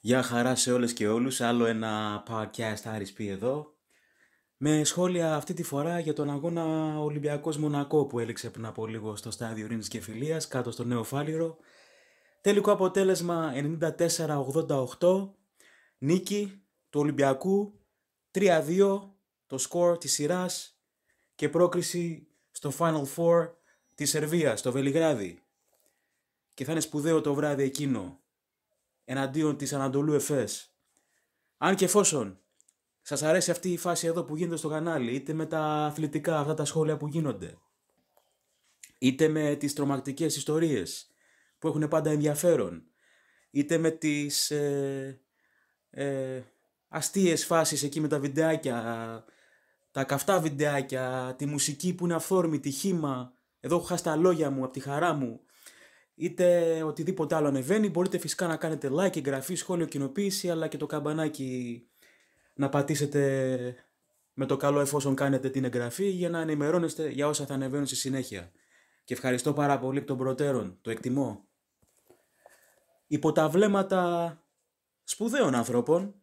Γεια χαρά σε όλες και όλους, άλλο ένα podcast RSP εδώ. Με σχόλια αυτή τη φορά για τον αγώνα Ολυμπιακός Μονακό που έληξε πριν από λίγο στο στάδιο Ρήνης και Φιλίας, κάτω στο Νέο Φάλιρο. Τελικό αποτέλεσμα 94-88, νίκη του Ολυμπιακού, 3-2 το σκορ της σειράς και πρόκριση στο Final Four της Σερβίας, στο Βελιγράδι. Και θα είναι σπουδαίο το βράδυ εκείνο εναντίον της Ανατολού Εφές. Αν και εφόσον σας αρέσει αυτή η φάση εδώ που γίνεται στο κανάλι, είτε με τα αθλητικά αυτά τα σχόλια που γίνονται, είτε με τις τρομακτικές ιστορίες που έχουν πάντα ενδιαφέρον, είτε με τις ε, ε, αστείες φάσεις εκεί με τα βιντεάκια, τα καυτά βιντεάκια, τη μουσική που είναι τη χήμα, εδώ έχω χάσει τα λόγια μου από τη χαρά μου, είτε οτιδήποτε άλλο ανεβαίνει. Μπορείτε φυσικά να κάνετε like, εγγραφή, σχόλιο, κοινοποίηση, αλλά και το καμπανάκι να πατήσετε με το καλό εφόσον κάνετε την εγγραφή για να ενημερώνεστε για όσα θα ανεβαίνουν στη συνέχεια. Και ευχαριστώ πάρα πολύ των προτέρων, το εκτιμώ. Υπό τα βλέμματα σπουδαίων ανθρώπων,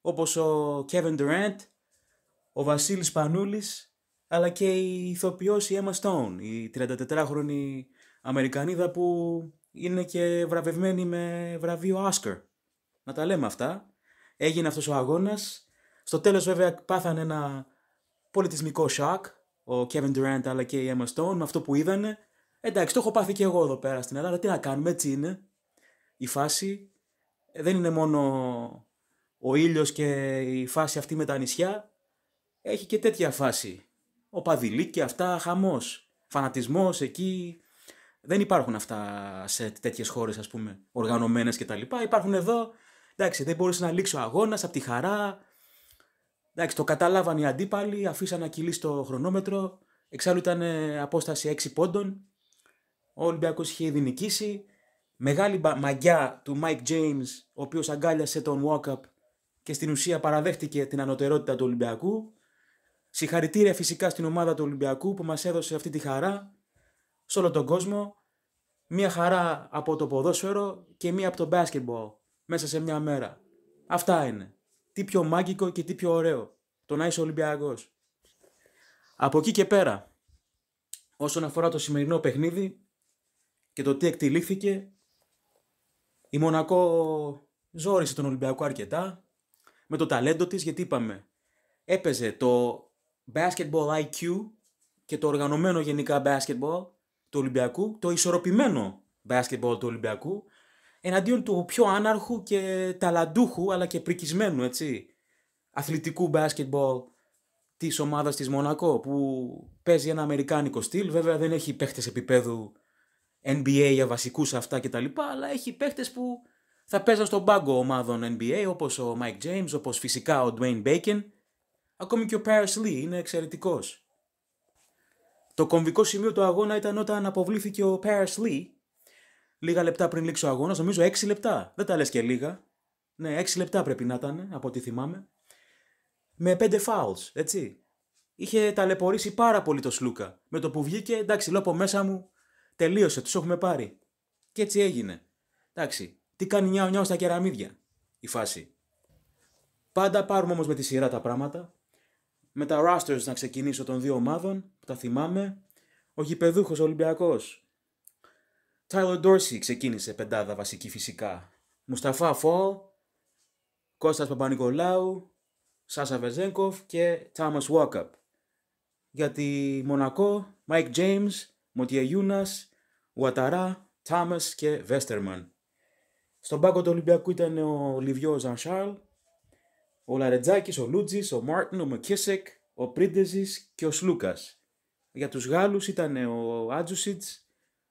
όπως ο Kevin Durant, ο Βασίλης Πανούλης, αλλά και η ηθοποιός η Emma Stone, η 34χρονη Αμερικανίδα που είναι και βραβευμένη με βραβείο Oscar. Να τα λέμε αυτά. Έγινε αυτός ο αγώνας. Στο τέλος βέβαια πάθανε ένα πολιτισμικό σοκ ο Kevin Durant αλλά και η Emma Stone με αυτό που είδανε. Εντάξει, το έχω πάθει και εγώ εδώ πέρα στην Ελλάδα. Τι να κάνουμε, έτσι είναι. Η φάση δεν είναι μόνο ο ήλιος και η φάση αυτή με τα νησιά. Έχει και τέτοια φάση. Ο παδηλίκ και αυτά, χαμός. Φανατισμός εκεί, δεν υπάρχουν αυτά σε τέτοιες χώρες, ας πούμε, οργανωμένες κτλ. Υπάρχουν εδώ. Εντάξει, δεν μπορούσε να λήξεις ο αγώνας από τη χαρά. Εντάξει, το καταλάβαν οι αντίπαλοι, αφήσαν να κυλήσει το χρονόμετρο. Εξάλλου ήταν ε, απόσταση 6 πόντων. Ο Ολυμπιακός είχε ήδη νικήσει. Μεγάλη μαγιά του Mike James, ο οποίος αγκάλιασε τον Walkup και στην ουσία παραδέχτηκε την ανωτερότητα του Ολυμπιακού. Συγχαρητήρια φυσικά στην ομάδα του Ολυμπιακού που μας έδωσε αυτή τη χαρά σε όλο τον κόσμο μία χαρά από το ποδόσφαιρο και μία από το μπάσκετμπολ μέσα σε μια μέρα. Αυτά είναι. Τι πιο μάγικο και τι πιο ωραίο. Το να είσαι Ολυμπιακός. Από εκεί και πέρα, όσον αφορά το σημερινό παιχνίδι και το τι εκτελήθηκε, η Μονακό ζόρισε τον Ολυμπιακό αρκετά με το ταλέντο της, γιατί είπαμε, έπαιζε το basketball IQ και το οργανωμένο γενικά basketball του Ολυμπιακού, το ισορροπημένο μπάσκετμπολ του Ολυμπιακού, εναντίον του πιο άναρχου και ταλαντούχου αλλά και πρικισμένου έτσι, αθλητικού μπάσκετμπολ της ομάδας της Μονακό που παίζει ένα αμερικάνικο στυλ. Βέβαια δεν έχει παίχτες επίπεδου NBA για βασικούς αυτά κτλ. Αλλά έχει παίχτες που θα παίζαν στον πάγκο ομάδων NBA όπως ο Mike James, όπως φυσικά ο Dwayne Bacon. Ακόμη και ο Paris Lee είναι εξαιρετικός. Το κομβικό σημείο του αγώνα ήταν όταν αποβλήθηκε ο Paris Lee λίγα λεπτά πριν λήξει ο αγώνας, νομίζω 6 λεπτά. Δεν τα λες και λίγα. Ναι, 6 λεπτά πρέπει να ήταν, από ό,τι θυμάμαι. Με 5 fouls, έτσι. Είχε ταλαιπωρήσει πάρα πολύ το Σλούκα. Με το που βγήκε, εντάξει, λέω από μέσα μου, τελείωσε, τους έχουμε πάρει. Και έτσι έγινε. Εντάξει, τι κάνει νιάου νιάου στα κεραμίδια η φάση. Πάντα πάρουμε όμως με τη σειρά τα πράγματα με τα rosters να ξεκινήσω των δύο ομάδων, που τα θυμάμαι. Ο γηπεδούχος Ολυμπιακός. Tyler Dorsey ξεκίνησε πεντάδα βασική φυσικά. Μουσταφά Φόλ, Κώστας Παπα-Νικολάου, Σάσα Βεζέγκοφ και Thomas Βόκαπ. Για τη Μονακό, Μάικ James, Γιούνας, Ουαταρά, Thomas και Βέστερμαν. Στον πάγκο του Ολυμπιακού ήταν ο Λιβιός Ζανσάρλ, ο Λαρετζάκης, ο Λούτζης, ο Μάρτιν, ο Μακίσεκ, ο Πρίντεζης και ο Σλούκας. Για τους Γάλλους ήταν ο Άτζουσιτ,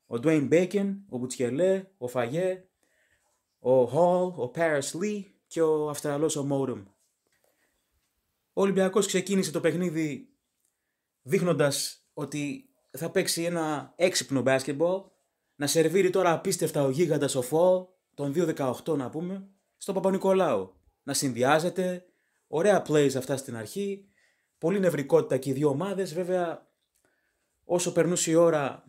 ο Ντουέιν Μπέικεν, ο Μπουτσιελέ, ο Φαγέ, ο Χολ, ο Πέρα Λί και ο Αυστραλός ο Μόρουμ. Ο Ολυμπιακός ξεκίνησε το παιχνίδι δείχνοντας ότι θα παίξει ένα έξυπνο μπάσκετμπολ, να σερβίρει τώρα απίστευτα ο γίγαντας ο Φόλ, τον 2-18 να πούμε, στον Παπα-Νικολάου. Να συνδυάζεται, Ωραία plays αυτά στην αρχή. Πολύ νευρικότητα και οι δύο ομάδες. Βέβαια, όσο περνούσε η ώρα,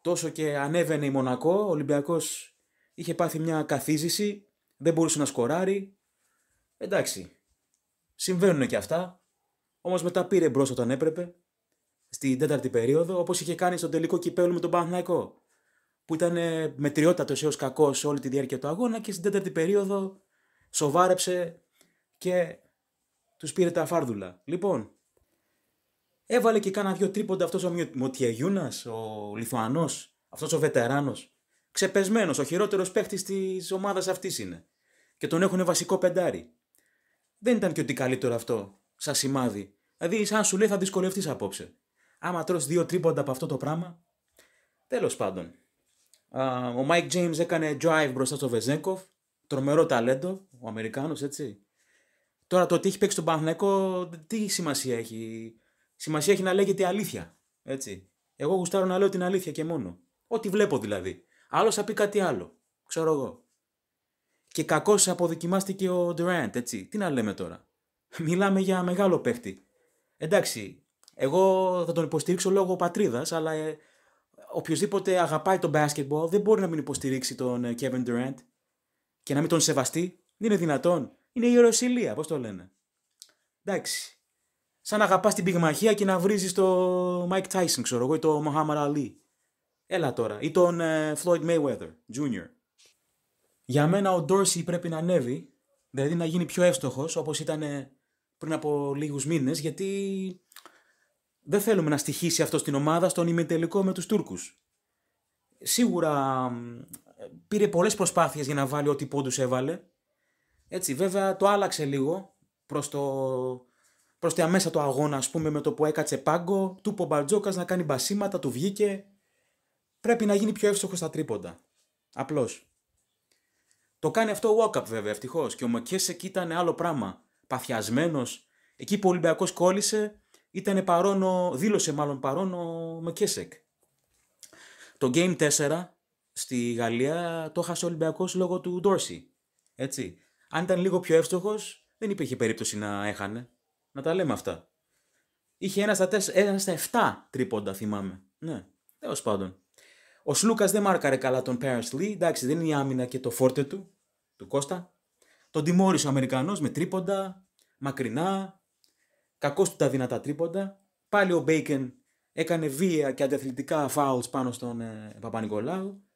τόσο και ανέβαινε η Μονακό. Ο Ολυμπιακός είχε πάθει μια καθίζηση. Δεν μπορούσε να σκοράρει. Εντάξει. Συμβαίνουν και αυτά. Όμως μετά πήρε μπρος όταν έπρεπε. Στην τέταρτη περίοδο, όπως είχε κάνει στον τελικό κυπέλο με τον Παναθναϊκό. Που ήταν ε, μετριότατος έως κακός όλη τη διάρκεια του αγώνα και στην τέταρτη περίοδο σοβάρεψε και τους πήρε τα φάρδουλα. Λοιπόν, έβαλε και κάνα δύο τρίποντα αυτός ο Μωτιεγιούνα, ο Λιθουανός, αυτός ο βετεράνος. Ξεπεσμένος, ο χειρότερος παίχτης της ομάδας αυτής είναι. Και τον έχουν βασικό πεντάρι. Δεν ήταν και ότι καλύτερο αυτό, σαν σημάδι. Δηλαδή, σαν σου λέει θα δυσκολευτείς απόψε. Άμα τρως δύο τρίποντα από αυτό το πράγμα. Τέλος πάντων. Ο Μάικ James έκανε drive μπροστά στο Βεζέκοφ Τρομερό ταλέντο, ο Αμερικάνος έτσι. Τώρα το ότι έχει παίξει τον Παναθηναϊκό, τι σημασία έχει. Σημασία έχει να λέγεται αλήθεια. Έτσι. Εγώ γουστάρω να λέω την αλήθεια και μόνο. Ό,τι βλέπω δηλαδή. Άλλος θα πει κάτι άλλο. Ξέρω εγώ. Και κακώς αποδοκιμάστηκε ο Durant, έτσι. Τι να λέμε τώρα. Μιλάμε για μεγάλο παίχτη. Εντάξει, εγώ θα τον υποστηρίξω λόγω πατρίδας, αλλά ε, οποιοδήποτε αγαπάει τον μπάσκετμπολ δεν μπορεί να μην υποστηρίξει τον ε, Kevin Durant και να μην τον σεβαστεί. Δεν είναι δυνατόν είναι η ιεροσιλία, πώς το λένε. Εντάξει. Σαν να αγαπάς την πυγμαχία και να βρίζεις το Mike Tyson, ξέρω εγώ, ή το Muhammad Ali. Έλα τώρα. Ή τον ε, Floyd Mayweather Jr. Για μένα ο Dorsey πρέπει να ανέβει, δηλαδή να γίνει πιο εύστοχος όπως ήταν πριν από λίγους μήνες, γιατί δεν θέλουμε να στοιχήσει αυτό στην ομάδα στον ημιτελικό με τους Τούρκους. Σίγουρα πήρε πολλές προσπάθειες για να βάλει ό,τι πόντους έβαλε έτσι, βέβαια το άλλαξε λίγο προς, το... προς τη μέσα του αγώνα, ας πούμε, με το που έκατσε πάγκο, του Πομπαρτζόκα να κάνει μπασίματα, του βγήκε. Πρέπει να γίνει πιο εύστοχος στα τρίποντα. Απλώς. Το κάνει αυτό ο Walkup βέβαια, ευτυχώς. Και ο Μακέσεκ ήταν άλλο πράγμα. Παθιασμένος. Εκεί που ο Ολυμπιακός κόλλησε, ήταν παρόν δήλωσε μάλλον παρόν ο Μοκέσεκ. Το Game 4 στη Γαλλία το χάσε ο Ολυμπιακός λόγω του Ντόρση. Έτσι. Αν ήταν λίγο πιο εύστοχος, δεν υπήρχε περίπτωση να έχανε. Να τα λέμε αυτά. Είχε ένας στα, ένας στα 7 τρίποντα, θυμάμαι. Ναι, τέλος πάντων. Ο Σλούκας δεν μάρκαρε καλά τον Πέραν Λί. Εντάξει, δεν είναι η άμυνα και το φόρτε του, του Κώστα. Τον τιμώρησε ο Αμερικανός με τρίποντα, μακρινά. Κακός του τα δυνατά τρίποντα. Πάλι ο Μπέικεν έκανε βία και αντιαθλητικά φάουλ πάνω στον ε, Παπα-Νικολάου.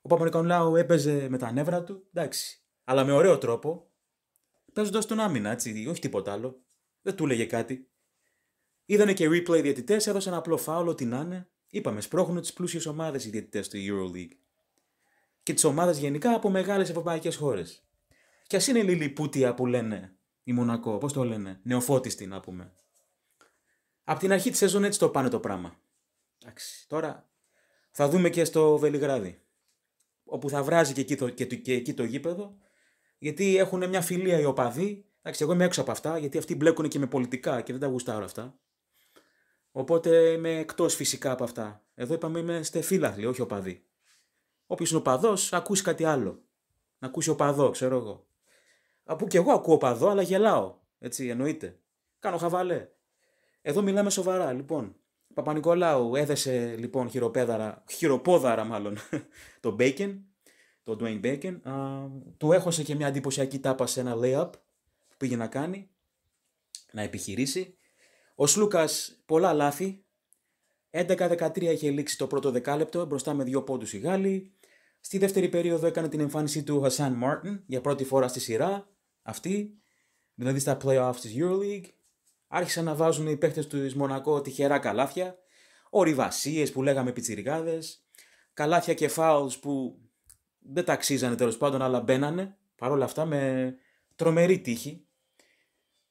Ο Παπα-Νικολάου έπαιζε με τα νεύρα του. Εντάξει, αλλά με ωραίο τρόπο, παίζοντα τον άμυνα, έτσι, όχι τίποτα άλλο. Δεν του έλεγε κάτι. Είδανε και replay διαιτητές, έδωσαν απλό φάουλο, ό,τι να είναι. Είπαμε, σπρώχνουν τις πλούσιες ομάδες οι διαιτητές του EuroLeague. Και τις ομάδες γενικά από μεγάλες ευρωπαϊκές χώρες. Και ας είναι λιλιπούτια που λένε η Μονακό, πώς το λένε, νεοφώτιστη να πούμε. Απ' την αρχή της σεζόν έτσι το πάνε το πράγμα. Εντάξει, τώρα θα δούμε και στο Βελιγράδι. Όπου θα βράζει και εκεί το, και, και εκεί το γήπεδο γιατί έχουν μια φιλία οι οπαδοί. Εντάξει, εγώ είμαι έξω από αυτά, γιατί αυτοί μπλέκουν και με πολιτικά και δεν τα γουστάρω αυτά. Οπότε είμαι εκτός φυσικά από αυτά. Εδώ είπαμε είμαστε φύλαθλοι, όχι οπαδοί. Όποιος είναι οπαδός, ακούσει κάτι άλλο. Να ακούσει οπαδό, ξέρω εγώ. Από και εγώ ακούω οπαδό, αλλά γελάω. Έτσι, εννοείται. Κάνω χαβαλέ. Εδώ μιλάμε σοβαρά, λοιπόν. Παπα-Νικολάου έδεσε λοιπόν χειροπέδαρα, χειροπόδαρα μάλλον, τον Μπέικεν τον Dwayne Bacon. Α, του έχωσε και μια εντυπωσιακή τάπα σε ένα layup που πήγε να κάνει, να επιχειρήσει. Ο σλούκας πολλα πολλά λάθη. 11-13 είχε λήξει το πρώτο δεκάλεπτο, μπροστά με δύο πόντους οι Γάλλοι. Στη δεύτερη περίοδο έκανε την εμφάνιση του Χασάν Μάρτιν για πρώτη φορά στη σειρά αυτή, δηλαδή στα playoffs της EuroLeague. Άρχισαν να βάζουν οι παίχτε του Μονακό τυχερά καλάθια, Ορειβασίες που λέγαμε πιτσιρικάδες. καλάθια και που δεν ταξίζανε τέλος πάντων, αλλά μπαίνανε παρόλα αυτά με τρομερή τύχη.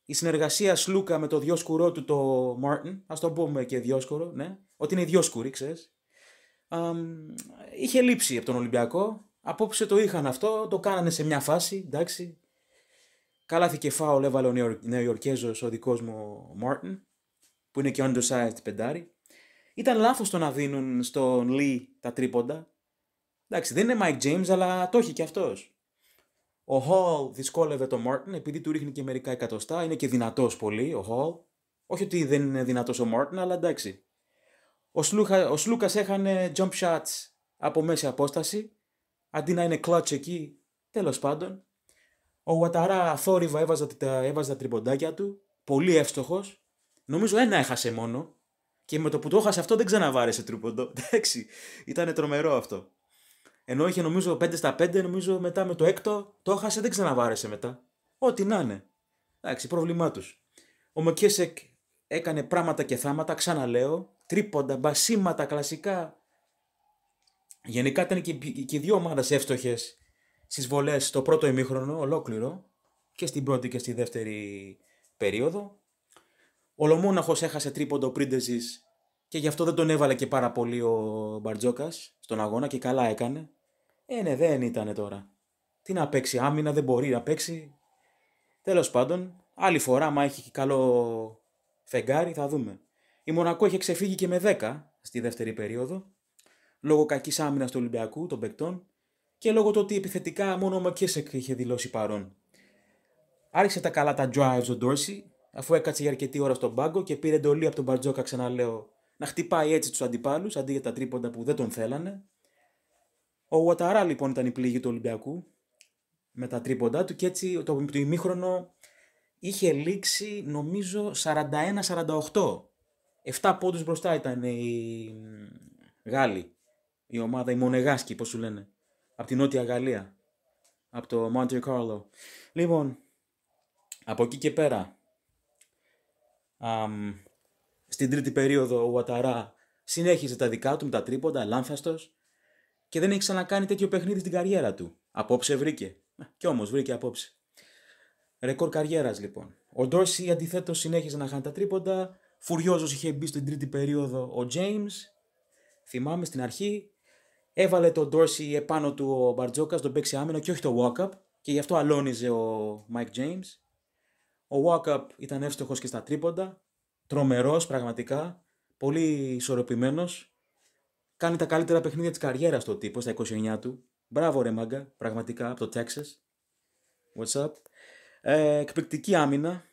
Η συνεργασία Σλούκα με το διόσκουρό του το Μάρτιν, ας το πούμε και διόσκουρο, ναι, ότι είναι διόσκουρη, ξέρει. Είχε λείψει από τον Ολυμπιακό. Απόψε το είχαν αυτό, το κάνανε σε μια φάση, εντάξει. Καλάθηκε και έβαλε ο Νεοϊορκέζος ο δικός μου Μάρτιν, που είναι και Σάιτ πεντάρι. Ήταν λάθος το να δίνουν στον Λί τα τρίποντα, Εντάξει, δεν είναι Mike James, αλλά το έχει και αυτός. Ο Hall δυσκόλευε τον Μάρτιν επειδή του ρίχνει και μερικά εκατοστά. Είναι και δυνατός πολύ ο Hall. Όχι ότι δεν είναι δυνατός ο Μάρτιν, αλλά εντάξει. Ο, Σλούκα ο έχανε jump shots από μέση απόσταση. Αντί να είναι clutch εκεί, τέλος πάντων. Ο Γουαταρά θόρυβα έβαζε τα, τριμποντάκια του. Πολύ εύστοχος. Νομίζω ένα έχασε μόνο. Και με το που το έχασε αυτό δεν ξαναβάρεσε τρίποντο. Εντάξει, ήταν τρομερό αυτό. Ενώ είχε νομίζω 5 στα 5, νομίζω μετά με το έκτο το έχασε, δεν ξαναβάρεσε μετά. Ό,τι να είναι. Εντάξει, πρόβλημά τους. Ο Μεκέσεκ έκανε πράγματα και θάματα, ξαναλέω. Τρίποντα, μπασίματα, κλασικά. Γενικά ήταν και, οι δύο ομάδες εύστοχες στις βολές το πρώτο ημίχρονο ολόκληρο. Και στην πρώτη και στη δεύτερη περίοδο. Ο Λομόναχος έχασε τρίποντο ο και γι' αυτό δεν τον έβαλε και πάρα πολύ ο Μπαρτζόκας στον αγώνα και καλά έκανε. Ε, ναι, δεν ήταν τώρα. Τι να παίξει, άμυνα δεν μπορεί να παίξει. Τέλος πάντων, άλλη φορά, μα έχει και καλό φεγγάρι, θα δούμε. Η Μονακό είχε ξεφύγει και με 10 στη δεύτερη περίοδο, λόγω κακής άμυνας του Ολυμπιακού, των παικτών, και λόγω το ότι επιθετικά μόνο ο Μακίσεκ είχε δηλώσει παρόν. Άρχισε τα καλά τα drives ο Ντόρση, αφού έκατσε για αρκετή ώρα στον πάγκο και πήρε εντολή από τον Μπαρτζόκα, ξαναλέω, να χτυπάει έτσι τους αντιπάλους αντί για τα τρίποντα που δεν τον θέλανε. Ο Ουαταρά λοιπόν ήταν η πληγή του Ολυμπιακού με τα τρίποντά του και έτσι το, το ημίχρονο είχε λήξει νομίζω 41-48. 7 πόντους μπροστά ήταν οι Γάλλοι, η ομάδα, η Μονεγάσκη πώς σου λένε, από την Νότια Γαλλία, από το Monte Carlo. Λοιπόν, από εκεί και πέρα, στην τρίτη περίοδο ο Ουαταρά συνέχιζε τα δικά του με τα τρίποντα, λάνθαστο και δεν έχει ξανακάνει τέτοιο παιχνίδι στην καριέρα του. Απόψε βρήκε. Ε, κι όμως βρήκε απόψε. Ρεκόρ καριέρας λοιπόν. Ο Ντόρση αντιθέτως συνέχιζε να χάνει τα τρίποντα. Φουριόζος είχε μπει στην τρίτη περίοδο ο Τζέιμ. Θυμάμαι στην αρχή. Έβαλε τον Ντόρση επάνω του ο Μπαρτζόκας, τον παίξει άμυνα και όχι το Walkup. Και γι' αυτό αλώνιζε ο Μάικ James. Ο Walkup ήταν εύστοχος και στα τρίποντα. Τρομερός, πραγματικά. Πολύ ισορροπημένος. Κάνει τα καλύτερα παιχνίδια της καριέρας του τύπο στα 29 του. Μπράβο, ρε μάγκα, πραγματικά από το Texas. What's up. Ε, εκπληκτική άμυνα.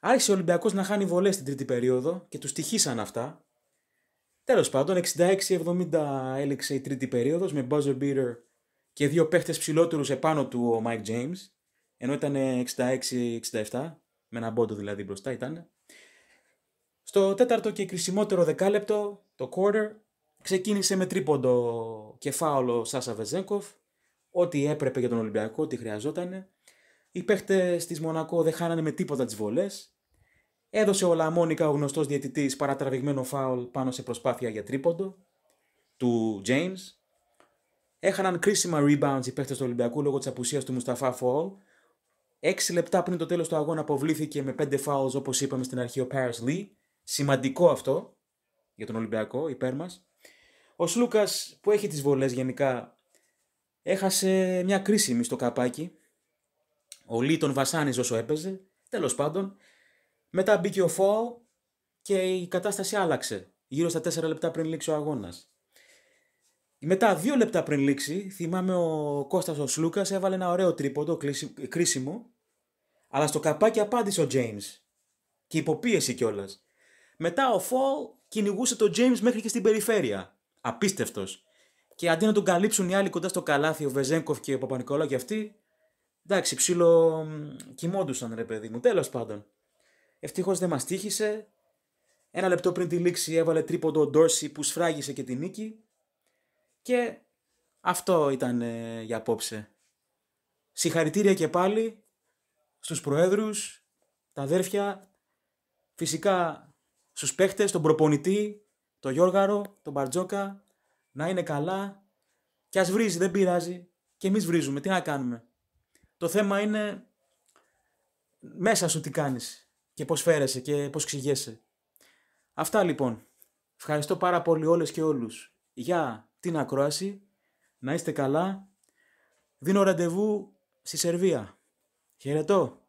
Άρχισε ο Ολυμπιακός να χάνει βολές στην τρίτη περίοδο και τους τυχήσαν αυτά. Τέλος πάντων, 66-70 έληξε η τρίτη περίοδος με buzzer beater και δύο παίχτες ψηλότερους επάνω του ο Mike James. Ενώ ήταν 66-67, με ένα μπόντο δηλαδή μπροστά ήταν. Στο τέταρτο και κρισιμότερο δεκάλεπτο, το quarter, ξεκίνησε με τρίποντο και φάουλο Σάσα Βεζέγκοφ. Ό,τι έπρεπε για τον Ολυμπιακό, ό,τι χρειαζόταν. Οι παίχτες της Μονακό δεν χάνανε με τίποτα τις βολές. Έδωσε ο Λαμόνικα, ο γνωστός διαιτητής, παρατραβηγμένο φάουλ πάνω σε προσπάθεια για τρίποντο του James. Έχαναν κρίσιμα rebounds οι παίχτες του Ολυμπιακού λόγω της απουσίας του Μουσταφά Φόλ. Έξι λεπτά πριν το τέλος του αγώνα αποβλήθηκε με πέντε φάουλ, όπως είπαμε στην αρχή ο Paris Lee Σημαντικό αυτό για τον Ολυμπιακό, υπέρ μας Ο Σλούκας που έχει τις βολές γενικά έχασε μια κρίσιμη στο καπάκι. Ο Λί τον βασάνιζε όσο έπαιζε. τέλος πάντων, μετά μπήκε ο Φόου και η κατάσταση άλλαξε. Γύρω στα 4 λεπτά πριν λήξει ο αγώνας Μετά, δύο λεπτά πριν λήξει, θυμάμαι ο Κώστας ο Σλούκας έβαλε ένα ωραίο τρίποντο κρίσιμο, αλλά στο καπάκι απάντησε ο James. Και υποπίεση κιόλας. Μετά ο Φολ κυνηγούσε τον James μέχρι και στην περιφέρεια. Απίστευτος. Και αντί να τον καλύψουν οι άλλοι κοντά στο καλάθι, ο Βεζέγκοφ και ο Παπα-Νικολάου και αυτοί, εντάξει, ψήλο κοιμόντουσαν ρε παιδί μου. Τέλος πάντων. Ευτυχώς δεν μας τύχησε. Ένα λεπτό πριν τη λήξη έβαλε τρίποντο ο Ντόρση που σφράγισε και τη νίκη. Και αυτό ήταν ε, για απόψε. Συγχαρητήρια και πάλι στους προέδρους, τα αδέρφια. Φυσικά στους παίχτες, τον προπονητή, τον Γιώργαρο, τον Μπαρτζόκα, να είναι καλά. Και ας βρίζει, δεν πειράζει. Και εμείς βρίζουμε. Τι να κάνουμε. Το θέμα είναι μέσα σου τι κάνεις και πώς φέρεσαι και πώς ξηγέσαι. Αυτά λοιπόν. Ευχαριστώ πάρα πολύ όλες και όλους για την ακρόαση. Να είστε καλά. Δίνω ραντεβού στη Σερβία. Χαιρετώ.